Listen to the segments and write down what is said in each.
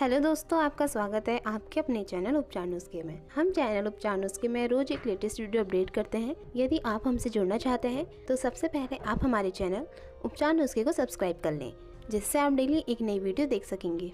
hello दोस्तों आपका स्वागत है आपके अपने चैनल उपचार नुस्खे में हम चैनल उपचार नुस्खे में रोज एक लेटेस्ट वीडियो अपडेट करते हैं यदि आप हमसे जुड़ना चाहते हैं तो सबसे पहले आप हमारे चैनल उपचार नुस्खे को सब्सक्राइब कर लें जिससे आप डेली एक नई वीडियो देख सकेंगे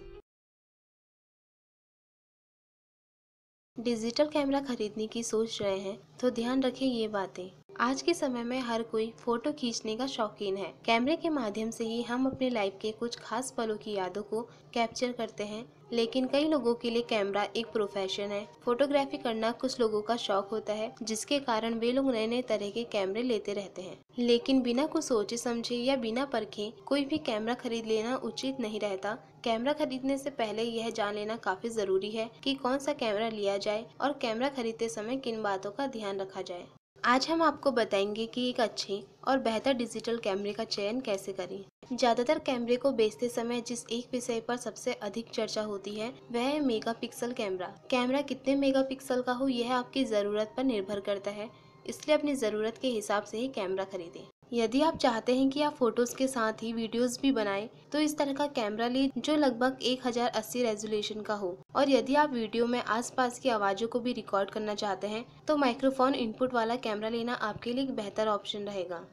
डिजिटल कैमरा खरीदने की सोच रहे हैं तो ध्यान रखें ये बातें आज के समय में हर कोई फोटो खींचने का शौकीन है कैमरे के माध्यम से ही हम अपने लाइफ के कुछ खास पलों की यादों को कैप्चर करते हैं लेकिन कई लोगों के लिए कैमरा एक प्रोफेशन है फोटोग्राफी करना कुछ लोगों का शौक होता है जिसके कारण वे लोग नए नए तरह के कैमरे लेते रहते हैं लेकिन बिना कुछ सोचे समझे या बिना परखे कोई भी कैमरा खरीद लेना उचित नहीं रहता कैमरा खरीदने से पहले यह जान लेना काफी जरूरी है कि कौन सा कैमरा लिया जाए और कैमरा खरीदते समय किन बातों का ध्यान रखा जाए आज हम आपको बताएंगे कि एक अच्छे और बेहतर डिजिटल कैमरे का चयन कैसे करें ज़्यादातर कैमरे को बेचते समय जिस एक विषय पर सबसे अधिक चर्चा होती है वह है मेगापिक्सल कैमरा कैमरा कितने मेगापिक्सल का हो यह आपकी ज़रूरत पर निर्भर करता है इसलिए अपनी ज़रूरत के हिसाब से ही कैमरा खरीदें यदि आप चाहते हैं कि आप फोटोज़ के साथ ही वीडियोस भी बनाएं तो इस तरह का कैमरा लें जो लगभग 1080 रेजोल्यूशन का हो और यदि आप वीडियो में आसपास की आवाज़ों को भी रिकॉर्ड करना चाहते हैं तो माइक्रोफोन इनपुट वाला कैमरा लेना आपके लिए एक बेहतर ऑप्शन रहेगा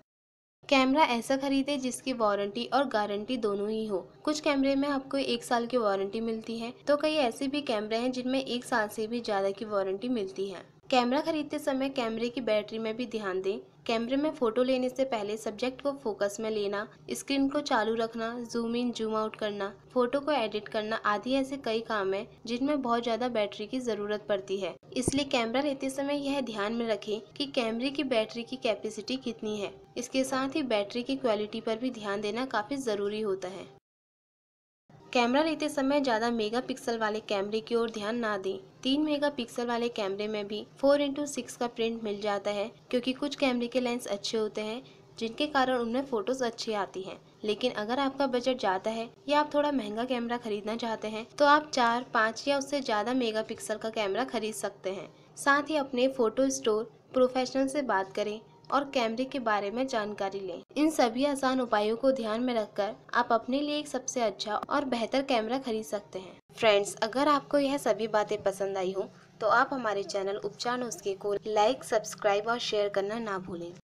कैमरा ऐसा खरीदें जिसकी वारंटी और गारंटी दोनों ही हो कुछ कैमरे में आपको एक साल की वारंटी मिलती है तो कई ऐसे भी कैमरे हैं जिनमें एक साल से भी ज़्यादा की वारंटी मिलती है कैमरा खरीदते समय कैमरे की बैटरी में भी ध्यान दें कैमरे में फोटो लेने से पहले सब्जेक्ट को फोकस में लेना स्क्रीन को चालू रखना जूम इन जूम आउट करना फोटो को एडिट करना आदि ऐसे कई काम हैं जिनमें बहुत ज्यादा बैटरी की जरूरत पड़ती है इसलिए कैमरा लेते समय यह ध्यान में रखें कि कैमरे की बैटरी की कैपेसिटी कितनी है इसके साथ ही बैटरी की क्वालिटी पर भी ध्यान देना काफी जरूरी होता है कैमरा लेते समय ज़्यादा मेगापिक्सल वाले कैमरे की ओर ध्यान ना दें तीन मेगापिक्सल वाले कैमरे में भी फोर इंटू सिक्स का प्रिंट मिल जाता है क्योंकि कुछ कैमरे के लेंस अच्छे होते हैं जिनके कारण उनमें फ़ोटोज़ अच्छी आती हैं लेकिन अगर आपका बजट ज़्यादा है या आप थोड़ा महंगा कैमरा खरीदना चाहते हैं तो आप चार पाँच या उससे ज़्यादा मेगापिक्सल का कैमरा खरीद सकते हैं साथ ही अपने फ़ोटो स्टोर प्रोफेशनल से बात करें और कैमरे के बारे में जानकारी लें इन सभी आसान उपायों को ध्यान में रखकर आप अपने लिए एक सबसे अच्छा और बेहतर कैमरा खरीद सकते हैं फ्रेंड्स अगर आपको यह सभी बातें पसंद आई हो तो आप हमारे चैनल उपचार नुस्खे को लाइक सब्सक्राइब और शेयर करना ना भूलें